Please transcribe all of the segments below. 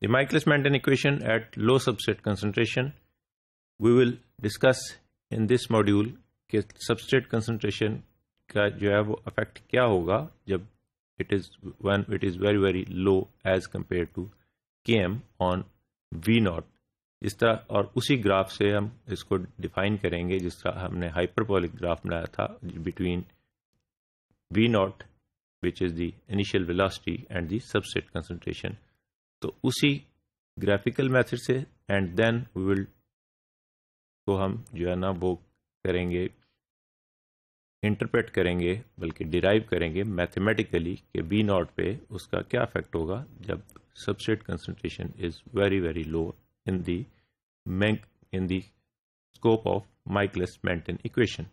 The Michaelis-Menten equation at low substrate concentration. We will discuss in this module substrate concentration ka jo hai, wo effect kya होगा jab it is when it is very very low as compared to Km on V naught इस तरह और उसी graph से हम इसको define करेंगे जिस तरह हमने hyperbolic graph बनाया था between V naught which is the initial velocity and the substrate concentration तो उसी ग्राफिकल मेथड से एंड देन वी विल को हम जो है ना वो करेंगे इंटरप्रेट करेंगे बल्कि डिराइव करेंगे मैथमेटिकली कि बी नॉट पे उसका क्या इफेक्ट होगा जब substrate concentration is very very low in the मैंक in the scope of Michaelis Menten equation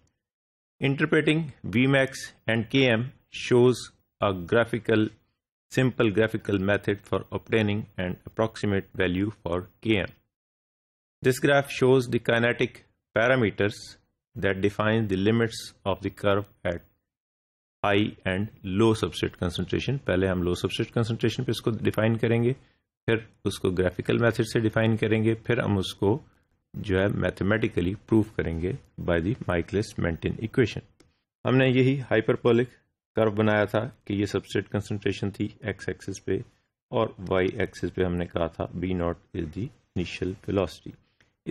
interpreting V max and K M shows a graphical simple graphical method for obtaining an approximate value for Km. This graph shows the kinetic parameters that define the limits of the curve at high and low substrate concentration पहले हम low substrate concentration पे इसको define करेंगे फिर उसको graphical method से define करेंगे फिर हम उसको जो है मैथमेटिकली प्रूव करेंगे by the Michaelis Menten equation हमने यही हाइपरपोलिक कर्व बनाया था कि ये सबस्ट्रेट कंसनट्रेशन थी एक्स एक्सिस पे और वाई एक्सिस पे हमने कहा था V naught is the initial velocity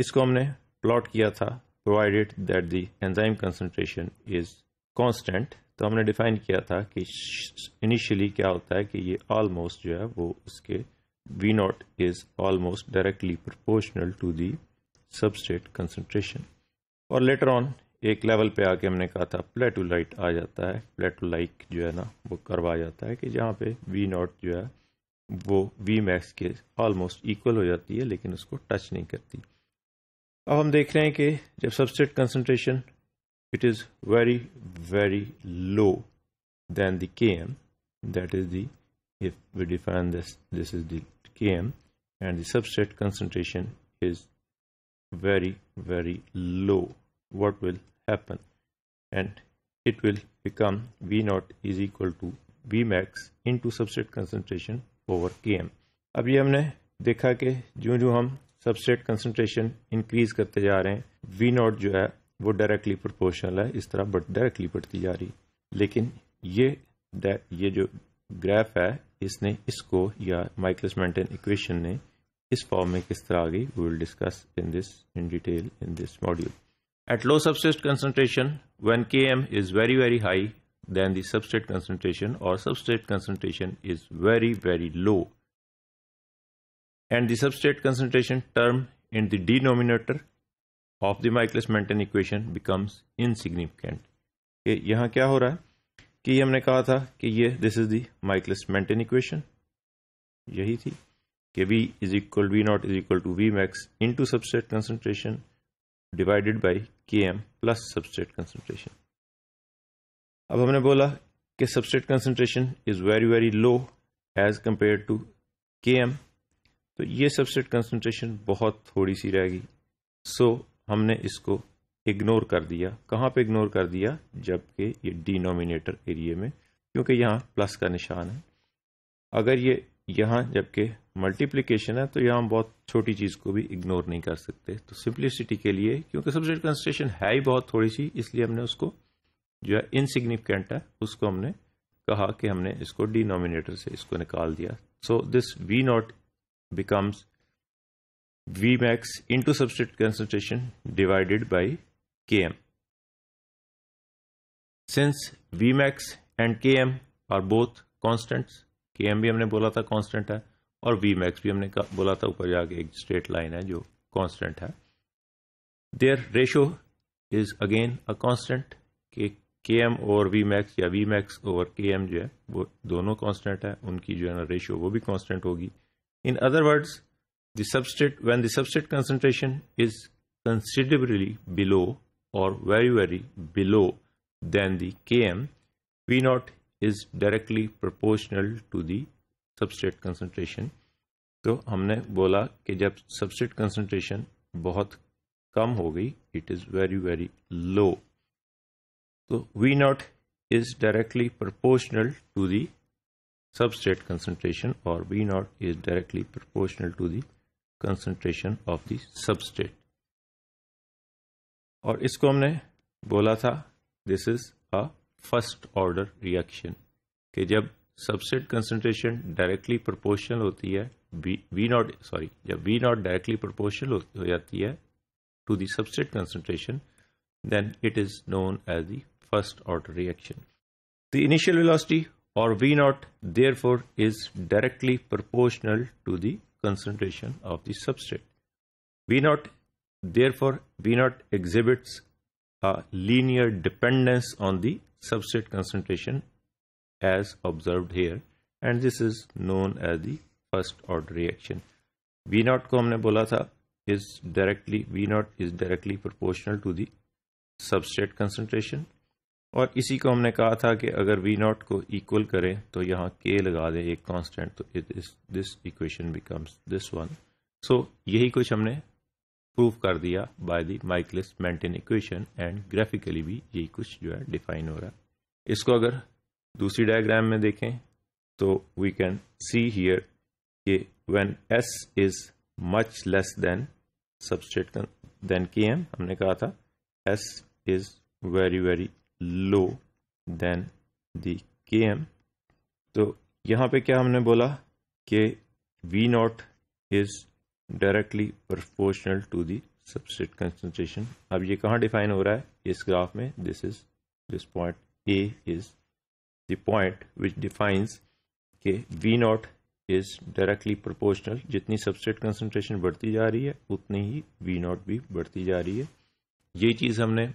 इसको हमने प्लॉट किया था provided that the enzyme concentration is constant तो हमने डिफाइन किया था कि इनिशियली क्या होता है कि ये ऑलमोस्ट जो है वो उसके V naught is almost directly proportional to the substrate concentration और लेटर ऑन एक लेवल पे आके हमने कहा था प्लेटोलाइट आ जाता है प्लेटोलाइक जो है ना वो करवा जाता है कि जहाँ पे वी नॉट जो है वो वी मैक्स के ऑलमोस्ट इक्वल हो जाती है लेकिन उसको टच नहीं करती अब हम देख रहे हैं कि जब substrate concentration it is very very low then the K M that is the if V define this this is the K M and the concentration is very very low what will happen and it will become V naught is equal to V max into substrate concentration over Km. अब ये हमने देखा कि जो जो हम substrate concentration increase करते जा रहे हैं वी नॉट जो है वो डायरेक्टली प्रोपोर्शनल है इस तरह बढ़ डायरेक्टली बढ़ती जा रही लेकिन ये ये जो ग्राफ है इसने इसको या माइकल्स मेंटेन इक्वेशन ने इस फॉर्म में किस तरह आ गई we will discuss in this in detail in this module At low substrate concentration, when Km is very very high, then the substrate concentration or substrate concentration is very very low. And the substrate concentration term in the denominator of the Michaelis Menten equation becomes insignificant. यहाँ क्या हो रहा है कि हमने कहा था कि ये this is the Michaelis Menten equation यही थी कि v is equal V naught is equal to V max into substrate concentration. Divided by K M plus substrate concentration अब हमने बोला कि substrate concentration is very very low as compare to K M तो ये substrate concentration बहुत थोड़ी सी रहेगी सो so, हमने इसको इग्नोर कर दिया कहाँ पे इग्नोर कर दिया जबकि ये डिनोमिनेटर एरिए में क्योंकि यहाँ प्लस का निशान है अगर ये यहाँ जबकि मल्टीप्लीकेशन है तो यहाँ हम बहुत छोटी चीज़ को भी इग्नोर नहीं कर सकते तो सिंप्लिसिटी के लिए क्योंकि सबसेट कंस्ट्रेशन है ही बहुत थोड़ी सी इसलिए हमने उसको जो है इनसिग्निफिकेंट है उसको हमने कहा कि हमने इसको डिनोमिनेटर से इसको निकाल दिया so this V naught becomes V max into substrate concentration divided by K M since V max and K M are both constant K M भी हमने बोला था कॉन्स्टेंट है और वी मैक्स भी हमने बोला था ऊपर जाके एक स्ट्रेट लाइन है जो कांस्टेंट है their ratio is again a constant K K M और वी मैक्स या वी मैक्स और के एम जो है वो दोनों कांस्टेंट है उनकी जो है ना रेशियो वो भी कांस्टेंट होगी in other words the substrate when the substrate concentration is considerably below और very very below then the K M V naught is directly proportional to the substrate concentration तो हमने बोला कि जब सबस्ट्रेट कंसनट्रेशन बहुत कम हो गई it is very very low तो V naught is directly proportional to the substrate concentration और V naught is directly proportional to the concentration of the substrate और इसको हमने बोला था this is a first order reaction कि जब substrate concentration directly proportional होती है वी नॉट सॉरी जब वी नॉट डायरेक्टली प्रोपोर्शनल हो जाती है to the substrate concentration then it is known as the first order reaction the initial velocity or V naught therefore is directly proportional to the concentration of the substrate. V naught therefore V naught exhibits a linear dependence on the substrate concentration as observed here and this is known as the first order reaction. V naught ko humne bola tha is directly V naught is directly proportional to the substrate concentration और इसी को हमने कहा था कि अगर V not को equal करें तो यहाँ K लगा दें एक कांस्टेंट तो it is this equation becomes this one so यही कुछ हमने प्रूव कर दिया by the Michaelis Menten equation and graphically भी यही कुछ जो है डिफाइन हो रहा है इसको अगर दूसरी डायग्राम में देखें तो वी कैन सी हियर कि when S is much less than substrate then K M हमने कहा था S is very very low then the K M तो यहाँ पे क्या हमने बोला कि V naught is directly proportional to the substrate concentration अब ये कहाँ डिफाइन हो रहा है इस ग्राफ में this is this point A is the point which defines कि V naught is directly proportional जितनी सबस्ट्रेट कंसंट्रेशन बढ़ती जा रही है उतनी ही V नॉट भी बढ़ती जा रही है ये चीज़ हमने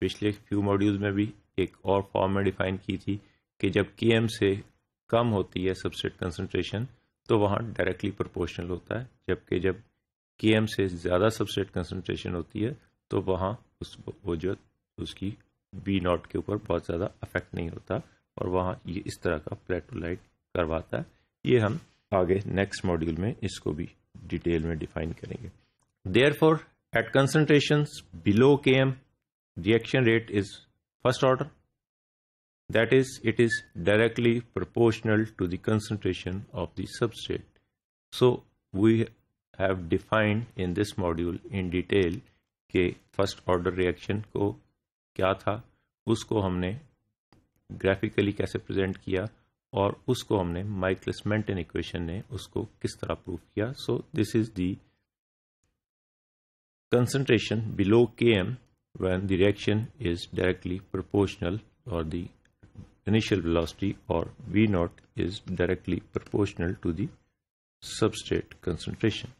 पिछले फ्यू मॉड्यूल्स में भी एक और फॉर्म में डिफाइन की थी कि जब के से कम होती है सबस्ट्रेट कंसंट्रेशन तो वहाँ डायरेक्टली प्रोपोर्शनल होता है जबकि जब के से ज़्यादा सबस्ट्रेट कंसंट्रेशन होती है तो वहाँ उस वो जो उसकी बी नॉट के ऊपर बहुत ज़्यादा अफेक्ट नहीं होता और वहाँ ये इस तरह का प्लेटोलाइट करवाता है ये हम आगे नेक्स्ट मॉड्यूल में इसको भी डिटेल में डिफाइन करेंगे therefore at concentration below K M reaction rate is first order that is it is directly proportional to the concentration of the substrate so we have defined in this module in detail के first order reaction को क्या था उसको हमने graphically कैसे present किया और उसको हमने माइकलिस मेंटेन इक्वेशन ने उसको किस तरह प्रूव किया so this is the concentration below K M when the reaction is directly proportional और द इनिशियल वेलोसिटी और V naught is directly proportional to substrate concentration